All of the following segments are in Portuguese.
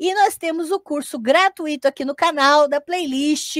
E nós temos o curso gratuito aqui no canal da playlist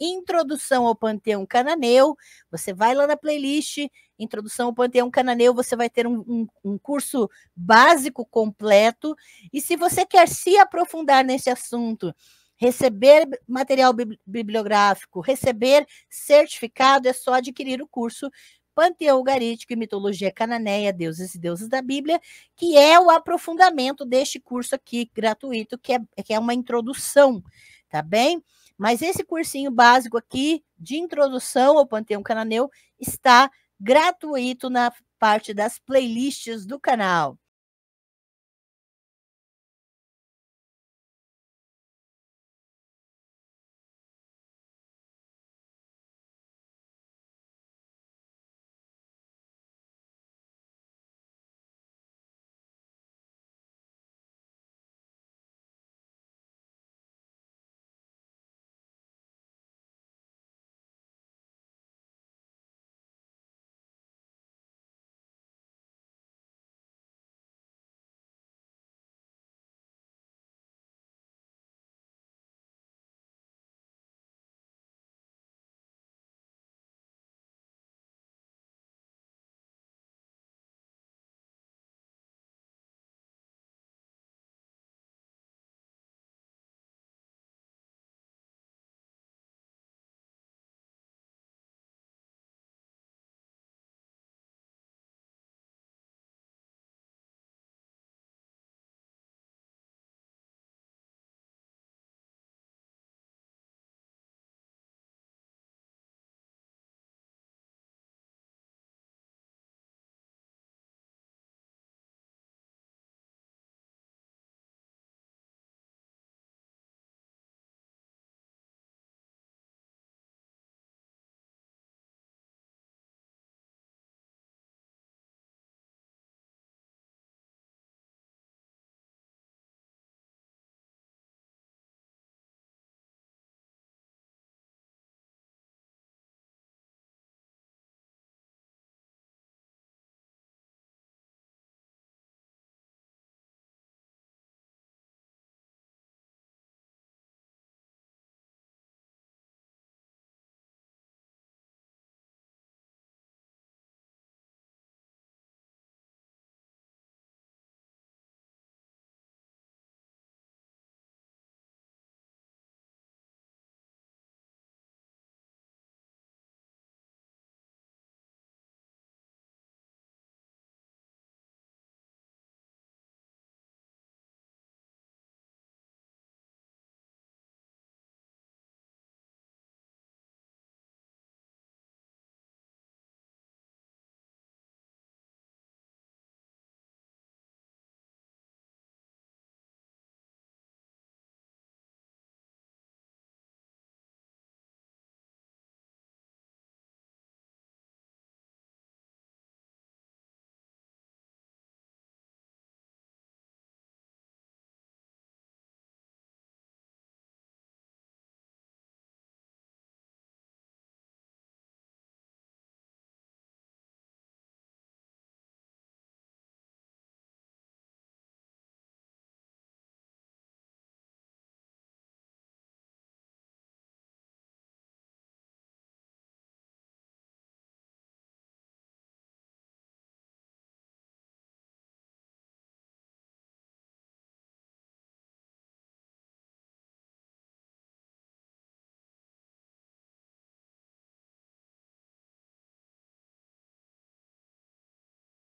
Introdução ao Panteão Cananeu. Você vai lá na playlist Introdução ao Panteão Cananeu, você vai ter um, um, um curso básico completo. E se você quer se aprofundar nesse assunto, receber material bibliográfico, receber certificado, é só adquirir o curso panteão ugarítico e mitologia cananeia, deuses e deuses da Bíblia, que é o aprofundamento deste curso aqui, gratuito, que é, que é uma introdução, tá bem? Mas esse cursinho básico aqui, de introdução ao panteão cananeu, está gratuito na parte das playlists do canal.